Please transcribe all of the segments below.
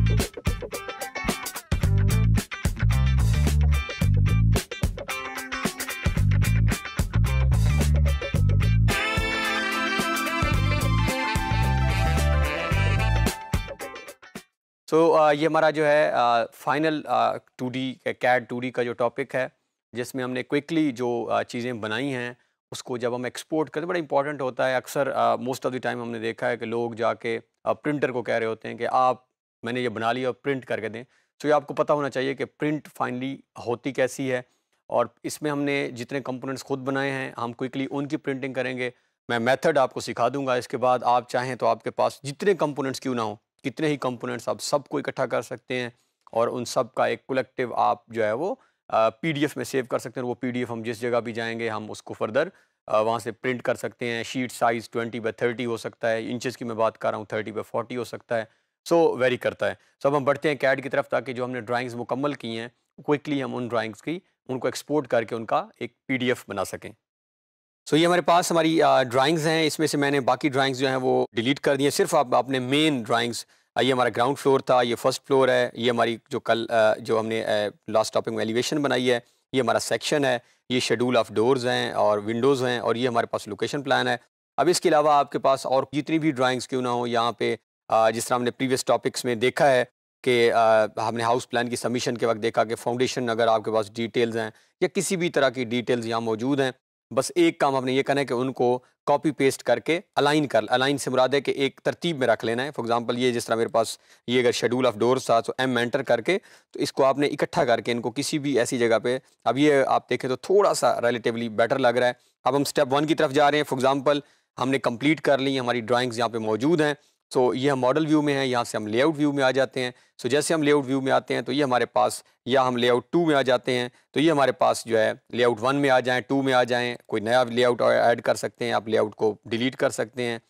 सो so, uh, ये हमारा जो है final two D CAD two का जो टॉपिक है जिसमें हमने क्विकली जो uh, चीज़ें बनाई हैं उसको जब हम एक्सपोर्ट करते हैं बड़ा इंपॉर्टेंट होता है अक्सर मोस्ट ऑफ द टाइम हमने देखा है कि लोग जाके प्रिंटर uh, को कह रहे होते हैं कि आप मैंने ये बना लिया और प्रिंट करके दें तो ये आपको पता होना चाहिए कि प्रिंट फाइनली होती कैसी है और इसमें हमने जितने कंपोनेंट्स खुद बनाए हैं हम क्विकली उनकी प्रिंटिंग करेंगे मैं मेथड आपको सिखा दूंगा इसके बाद आप चाहें तो आपके पास जितने कंपोनेंट्स क्यों ना हो कितने ही कंपोनेंट्स आप सबको इकट्ठा कर सकते हैं और उन सब का एक कलेक्टिव आप जो है वो पी में सेव कर सकते हैं वो पी हम जिस जगह भी जाएँगे हम उसको फर्दर वहाँ से प्रिंट कर सकते हैं sheet size twenty by thirty हो सकता है इंचज़ की मैं बात कर रहा हूँ थर्टी बाई फोर्टी हो सकता है सो so, वेरी करता है सो so, अब हम बढ़ते हैं कैड की तरफ ताकि जो हमने ड्राइंग्स मुकम्मल की हैं क्विकली हम उन ड्राइंग्स की उनको एक्सपोर्ट करके उनका एक पीडीएफ बना सकें सो so, ये हमारे पास हमारी ड्राइंग्स हैं इसमें से मैंने बाकी ड्राइंग्स जो हैं वो डिलीट कर दिए सिर्फ आप अपने मेन ड्राइंग्स ये हमारा ग्राउंड फ्लोर था ये फर्स्ट फ्लोर है ये हमारी जो कल जो हमने लास्ट टॉपिक में एलिवेशन बनाई है ये हमारा सेक्शन है ये शेड्यूल ऑफ डोर्स हैं और विंडोज़ हैं और ये हमारे पास लोकेशन प्लान है अब इसके अलावा आपके पास और जितनी भी ड्राइंग्स क्यों ना हो यहाँ पे जिस तरह हमने प्रीवियस टॉपिक्स में देखा है कि हमने हाउस प्लान की सबमिशन के वक्त देखा कि फाउंडेशन अगर आपके पास डिटेल्स हैं या किसी भी तरह की डिटेल्स यहाँ मौजूद हैं बस एक काम हमने ये करना है कि उनको कॉपी पेस्ट करके अलाइन कर अलाइन से मुराद है कि एक तरतीब में रख लेना है फॉर एग्जांपल ये जिस तरह मेरे पास ये अगर शेड्यूल ऑफ डोर्स था तो एम एंटर करके तो इसको आपने इकट्ठा करके इनको किसी भी ऐसी जगह पे अब ये आप देखें तो थोड़ा सा रिलेटिवली बेटर लग रहा है अब हम स्टेप वन की तरफ जा रहे हैं फॉर एग्ज़ाम्पल हमने कंप्लीट कर ली हमारी ड्राइंग्स यहाँ पर मौजूद हैं सो तो ये हम मॉडल व्यू में हैं यहाँ से हम लेआउट व्यू में आ जाते हैं सो जैसे हम लेआउट व्यू में आते हैं तो ये हमारे पास या हम लेआउट टू में आ जाते हैं तो ये हमारे पास जो है लेआउट वन में आ जाएँ टू में आ जाएँ कोई नया लेआउट ऐड कर सकते हैं आप लेआउट को डिलीट कर सकते हैं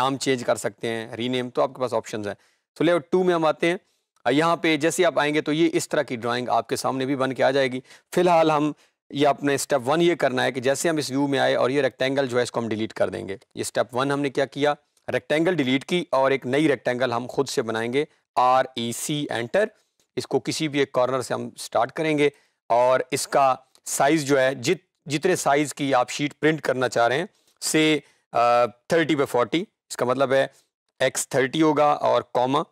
नाम चेंज कर सकते हैं रीनेम तो आपके पास ऑप्शन हैं सो लेआउट टू में हम आते हैं यहाँ पे जैसे आप आएंगे तो ये इस तरह की ड्राइंग आपके सामने भी बन के आ जाएगी फिलहाल हम ये अपने स्टेप वन ये करना है कि जैसे हम इस व्यू में आए और ये रेक्टेंगल जो है इसको हम डिलीट कर देंगे ये स्टेप वन हमने क्या किया रेक्टेंगल डिलीट की और एक नई रेक्टेंगल हम खुद से बनाएंगे आर ई सी एंटर इसको किसी भी एक कॉर्नर से हम स्टार्ट करेंगे और इसका साइज़ जो है जित जितने साइज़ की आप शीट प्रिंट करना चाह रहे हैं से थर्टी बाई फोर्टी इसका मतलब है एक्स थर्टी होगा और कॉमा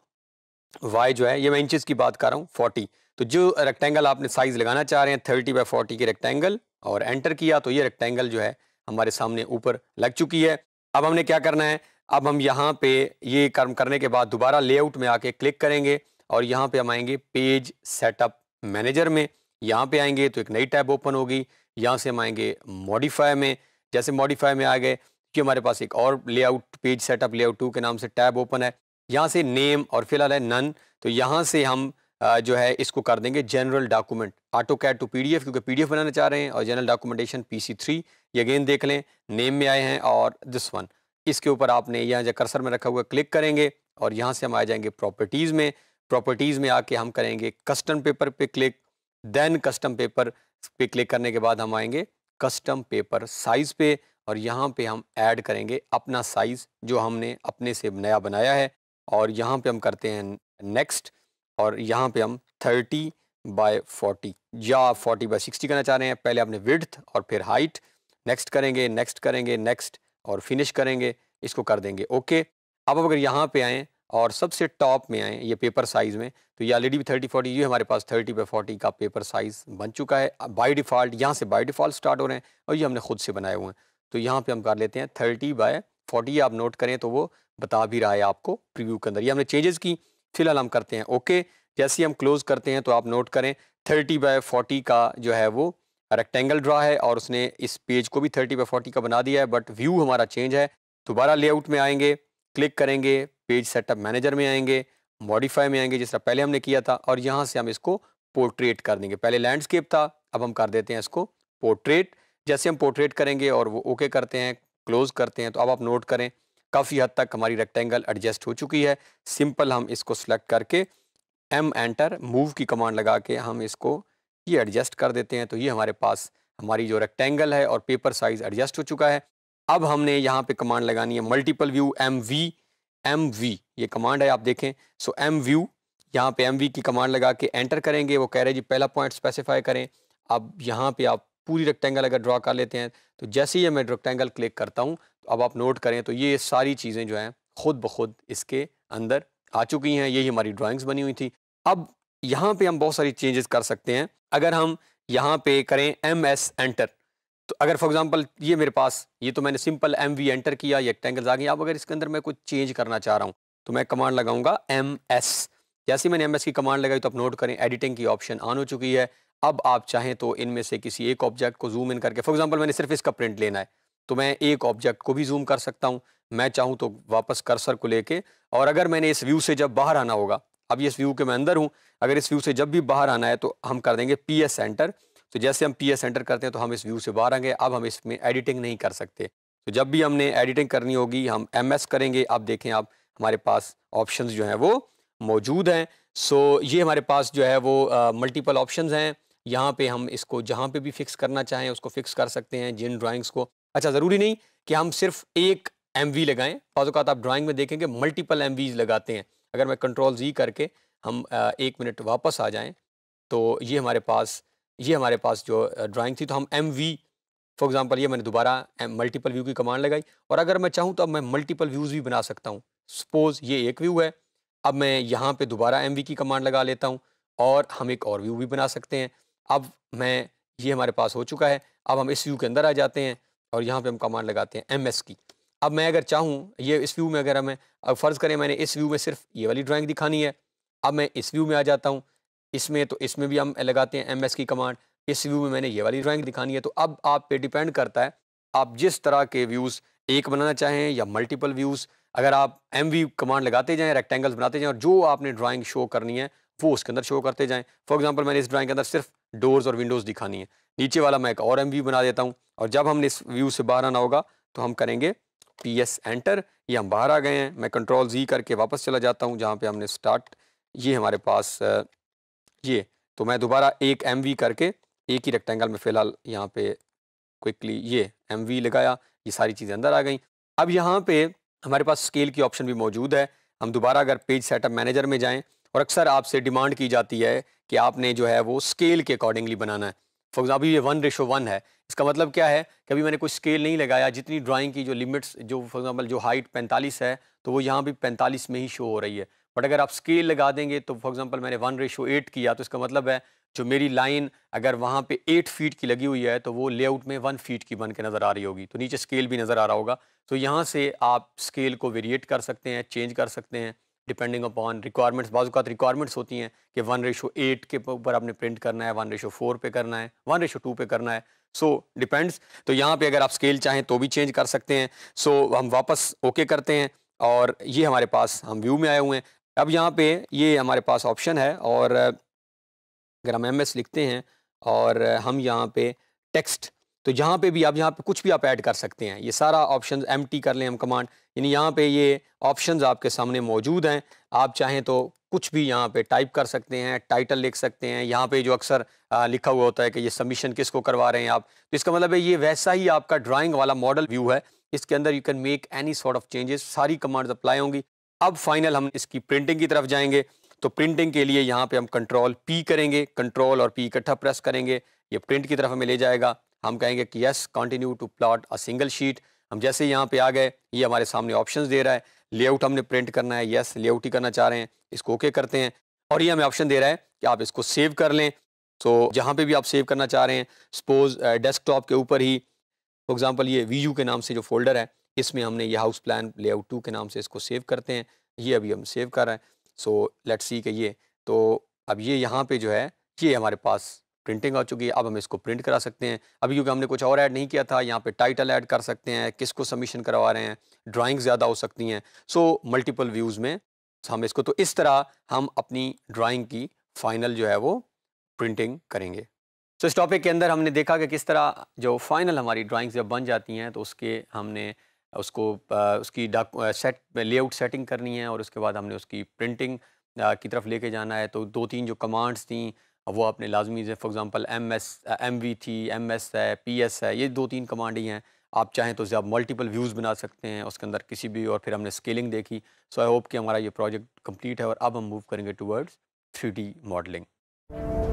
वाई जो है ये मैं इंचज़ की बात कर रहा हूँ फोर्टी तो जो रेक्टेंगल आपने साइज़ लगाना चाह रहे हैं थर्टी बाई फोर्टी की रेक्टेंगल और एंटर किया तो ये रेक्टेंगल जो है हमारे सामने ऊपर लग चुकी है अब हमने क्या करना है अब हम यहाँ पे ये कर्म करने के बाद दोबारा लेआउट में आके क्लिक करेंगे और यहाँ पे हम आएंगे पेज सेटअप मैनेजर में यहाँ पे आएंगे तो एक नई टैब ओपन होगी यहाँ से हम आएंगे मॉडिफाई में जैसे मॉडिफाई में आ गए कि हमारे पास एक और layout page setup layout two के नाम से टैब ओपन है यहाँ से नेम और फिलहाल है नन तो यहाँ से हम जो है इसको कर देंगे general document auto cat two P क्योंकि पी बनाना चाह रहे हैं और जनरल डॉक्यूमेंटेशन सी थ्री ये अगेन देख लें नेम में आए हैं और दिस वन इसके ऊपर आपने यहाँ जो कर्सर में रखा हुआ क्लिक करेंगे और यहाँ से हम आ जाएंगे प्रॉपर्टीज़ में प्रॉपर्टीज़ में आके हम करेंगे कस्टम पेपर पे क्लिक देन कस्टम पेपर पे क्लिक करने के बाद हम आएंगे कस्टम पेपर साइज़ पे और यहाँ पे हम ऐड करेंगे अपना साइज़ जो हमने अपने से नया बनाया है और यहाँ पे हम करते हैं नेक्स्ट और यहाँ पे हम थर्टी बाय फोर्टी या फोर्टी बाय सिक्सटी करना चाह रहे हैं पहले आपने विड्थ और फिर हाइट नेक्स्ट करेंगे नेक्स्ट करेंगे नेक्स्ट और फिनिश करेंगे इसको कर देंगे ओके अब अगर यहाँ पे आएँ और सबसे टॉप में आएँ ये पेपर साइज़ में तो ये ऑलरेडी भी थर्टी फोर्टी ये हमारे पास थर्टी बाई फोर्टी का पेपर साइज़ बन चुका है बाई डिफ़ॉल्ट यहाँ से बाई डिफ़ॉल्ट स्टार्ट हो रहे हैं और ये हमने खुद से बनाए हुए हैं तो यहाँ पे हम कर लेते हैं थर्टी बाय फोर्टी आप नोट करें तो वो बता भी रहा है आपको प्रिव्यू के अंदर ये हमने चेंजेस की फ़िलहाल हम करते हैं ओके जैसे हम क्लोज़ करते हैं तो आप नोट करें थर्टी बाय फोर्टी का जो है वो रेक्टेंगल ड्रा है और उसने इस पेज को भी थर्टी बाई फोर्टी का बना दिया है बट व्यू हमारा चेंज है दोबारा लेआउट में आएंगे क्लिक करेंगे पेज सेटअप मैनेजर में आएंगे मॉडिफाई में आएंगे जिस तरह पहले हमने किया था और यहाँ से हम इसको पोर्ट्रेट कर देंगे पहले लैंडस्केप था अब हम कर देते हैं इसको पोर्ट्रेट जैसे हम पोर्ट्रेट करेंगे और वो ओके करते हैं क्लोज करते हैं तो अब आप नोट करें काफ़ी हद तक हमारी रेक्टेंगल एडजस्ट हो चुकी है सिंपल हम इसको सेलेक्ट करके एम एंटर मूव की कमांड लगा के हम इसको ये एडजस्ट कर देते हैं तो ये हमारे पास हमारी जो रेक्टेंगल है और पेपर साइज एडजस्ट हो चुका है अब हमने यहाँ पे कमांड लगानी है multiple view M V M V ये कमांड है आप देखें सो एम व्यू यहाँ पे एम वी की कमांड लगा के एंटर करेंगे वो कह रहे जी पहला पॉइंट स्पेसिफाई करें अब यहाँ पे आप पूरी रेक्टेंगल अगर ड्रॉ कर लेते हैं तो जैसे ही मैं रेक्टेंगल क्लिक करता हूँ तो अब आप नोट करें तो ये सारी चीज़ें जो हैं खुद ब खुद इसके अंदर आ चुकी हैं यही हमारी ड्राॅइंग्स बनी हुई थी अब यहाँ पे हम बहुत सारी चेंजेस कर सकते हैं अगर हम यहाँ पे करें एम एस एंटर तो अगर फॉर एग्जांपल ये मेरे पास ये तो मैंने सिंपल एम वी एंटर किया ये रेक्टेंगल्स आ गए अब अगर इसके अंदर मैं कुछ चेंज करना चाह रहा हूँ तो मैं कमांड लगाऊंगा एम एस जैसे मैंने एम एस की कमांड लगाई तो आप नोट करें एडिटिंग की ऑप्शन ऑन हो चुकी है अब आप चाहें तो इनमें से किसी एक ऑब्जेक्ट को जूम इन करके फॉर एग्जाम्पल मैंने सिर्फ इसका प्रिंट लेना है तो मैं एक ऑब्जेक्ट को भी जूम कर सकता हूँ मैं चाहूँ तो वापस कर्सर को लेके और अगर मैंने इस व्यू से जब बाहर आना होगा अब इस व्यू के मैं अंदर हूँ अगर इस व्यू से जब भी बाहर आना है तो हम कर देंगे पी एस एंटर तो जैसे हम पी एस एंटर करते हैं तो हम इस व्यू से बाहर आएंगे अब हम इसमें एडिटिंग नहीं कर सकते तो जब भी हमने एडिटिंग करनी होगी हम एम एस करेंगे आप देखें आप हमारे पास ऑप्शन जो हैं वो मौजूद हैं सो ये हमारे पास जो है वो मल्टीपल ऑप्शन हैं यहाँ पे हम इसको जहाँ पे भी फिक्स करना चाहें उसको फिक्स कर सकते हैं जिन ड्राइंग्स को अच्छा ज़रूरी नहीं कि हम सिर्फ एक एमवी वी लगाएं बाज़ात आप ड्राइंग में देखेंगे मल्टीपल एमवीज लगाते हैं अगर मैं कंट्रोल जी करके हम एक मिनट वापस आ जाएँ तो ये हमारे पास ये हमारे पास जो ड्राइंग थी तो हम एम वी फॉर एग्ज़ाम्पल ये मैंने दोबारा मल्टीपल व्यू की कमांड लगाई और अगर मैं चाहूँ तो अब मैं मल्टीपल व्यूज़ भी बना सकता हूँ सपोज़ ये एक व्यू है अब मैं यहाँ पे दोबारा एम की कमांड लगा लेता हूँ और हम एक और व्यू भी बना सकते हैं अब मैं ये हमारे पास हो चुका है अब हम इस व्यू के अंदर आ जाते हैं और यहाँ पे हम कमांड लगाते हैं एम की अब मैं अगर चाहूँ ये इस व्यू में अगर हमें अब फ़र्ज़ करें मैंने इस व्यू में सिर्फ ये वाली ड्राइंग दिखानी है अब मैं इस व्यू में आ जाता हूँ इसमें तो इसमें भी हम लगाते हैं एम की कमांड इस व्यू में मैंने ये वाली ड्राइंग दिखानी है तो अब आप पे डिपेंड करता है आप जिस तरह के व्यूज़ एक बनाना चाहें या मल्टीपल व्यूज़ अगर आप एम वी कमांड लगाते जाएँ रेक्टेंगल्स बनाते जाएँ और जो आपने ड्राइंग शो करनी है वो उसके अंदर शो करते जाएँ फॉर एग्जाम्पल मैंने इस ड्राइंग के अंदर सिर्फ डोर्स और विंडोज़ दिखानी है नीचे वाला मैं एक और एम बना देता हूँ और जब हमने इस व्यू से बाहर आना होगा तो हम करेंगे पी एस एंटर ये हम बाहर आ गए हैं मैं कंट्रोल जी करके वापस चला जाता हूँ जहाँ पे हमने स्टार्ट ये हमारे पास ये तो मैं दोबारा एक एम वी करके एक ही रेक्टेंगल में फ़िलहाल यहाँ पे क्विकली ये एम वी लगाया ये सारी चीज़ें अंदर आ गई अब यहाँ पे हमारे पास स्केल की ऑप्शन भी मौजूद है हम दोबारा अगर पेज सेटअप मैनेजर में जाएँ और अक्सर आपसे डिमांड की जाती है कि आपने जो है वो स्केल के अकॉर्डिंगली बनाना है फॉर एग्जाम्पल ये वन रेशो वन है इसका मतलब क्या है कभी मैंने कोई स्केल नहीं लगाया जितनी ड्राइंग की जो लिमिट्स जो फॉर एग्जाम्पल जो हाइट पैंतालीस है तो वो यहाँ भी पैंतालीस में ही शो हो रही है बट अगर आप स्केल लगा देंगे तो फॉर एग्जाम्पल मैंने वन रेशो एट किया तो इसका मतलब है जो मेरी लाइन अगर वहाँ पे एट फीट की लगी हुई है तो वो लेआउट में वन फीट की बन के नज़र आ रही होगी तो नीचे स्केल भी नज़र आ रहा होगा तो यहाँ से आप स्केल को वेरिएट कर सकते हैं चेंज कर सकते हैं डिपेंडिंग अपॉन रिक्वायरमेंट्स बाजूकात रिक्वायरमेंट्स होती हैं कि वन रेशो एट के ऊपर आपने प्रिंट करना है वन रेशो फोर पे करना है वन रेशो टू पे करना है सो so, डिपेंड्स तो यहाँ पे अगर आप स्केल चाहें तो भी चेंज कर सकते हैं सो so, हम वापस ओके okay करते हैं और ये हमारे पास हम व्यू में आए हुए हैं अब यहाँ पे ये हमारे पास ऑप्शन है और अगर हम एम लिखते हैं और हम यहाँ पे टेक्स्ट तो यहाँ पे भी आप यहाँ पे कुछ भी आप ऐड कर सकते हैं ये सारा ऑप्शन एम कर लें हम कमांड यानी यहाँ पे ये ऑप्शंस आपके सामने मौजूद हैं आप चाहें तो कुछ भी यहाँ पे टाइप कर सकते हैं टाइटल लिख सकते हैं यहाँ पे जो अक्सर लिखा हुआ होता है कि ये सबमिशन किसको करवा रहे हैं आप तो इसका मतलब है ये वैसा ही आपका ड्राइंग वाला मॉडल व्यू है इसके अंदर you can make any sort of changes सारी कमांड्स अप्लाई होंगी अब फाइनल हम इसकी प्रिंटिंग की तरफ जाएंगे तो प्रिंटिंग के लिए यहाँ पे हम कंट्रोल पी करेंगे कंट्रोल और पी इकट्ठा प्रेस करेंगे ये प्रिंट की तरफ हमें ले जाएगा हम कहेंगे कि yes continue to plot a single sheet हम जैसे यहाँ पे आ गए ये हमारे सामने ऑप्शंस दे रहा है लेआउट हमने प्रिंट करना है यस लेआउट ही करना चाह रहे हैं इसको ओके okay करते हैं और ये हमें ऑप्शन दे रहा है कि आप इसको सेव कर लें सो so, जहाँ पे भी आप सेव करना चाह रहे हैं सपोज डेस्कटॉप के ऊपर ही फॉर एग्जाम्पल ये वी के नाम से जो फोल्डर है इसमें हमने ये हाउस प्लान लेआउट टू के नाम से इसको सेव करते हैं ये अभी हम सेव कर रहे हैं सो लेट्स सी कि ये तो अब ये यहाँ पर जो है ये हमारे पास प्रिंटिंग आ चुकी है अब हम इसको प्रिंट करा सकते हैं अभी क्योंकि हमने कुछ और ऐड नहीं किया था यहाँ पे टाइटल ऐड कर सकते हैं किसको सबमिशन करवा रहे हैं ड्राइंग ज़्यादा हो सकती हैं सो मल्टीपल व्यूज़ में हम इसको तो इस तरह हम अपनी ड्राइंग की फाइनल जो है वो प्रिंटिंग करेंगे सो इस टॉपिक के अंदर हमने देखा कि किस तरह जो फाइनल हमारी ड्राइंग्स जब बन जाती हैं तो उसके हमने उसको उसकी डाक सेट लेआउट सेटिंग करनी है और उसके बाद हमने उसकी प्रिंटिंग की तरफ लेके जाना है तो दो तीन जो कमांड्स थी अब वो आपने लाजमी जैसे for example M S M V थी एम एस है पी एस है ये दो तीन कमांड ही हैं आप चाहें तो आप मल्टीपल व्यूज़ बना सकते हैं उसके अंदर किसी भी और फिर हमने स्केलिंग देखी सो आई होप कि हमारा ये प्रोजेक्ट कम्प्लीट है और अब हम मूव करेंगे टूवर्ड्स थ्री मॉडलिंग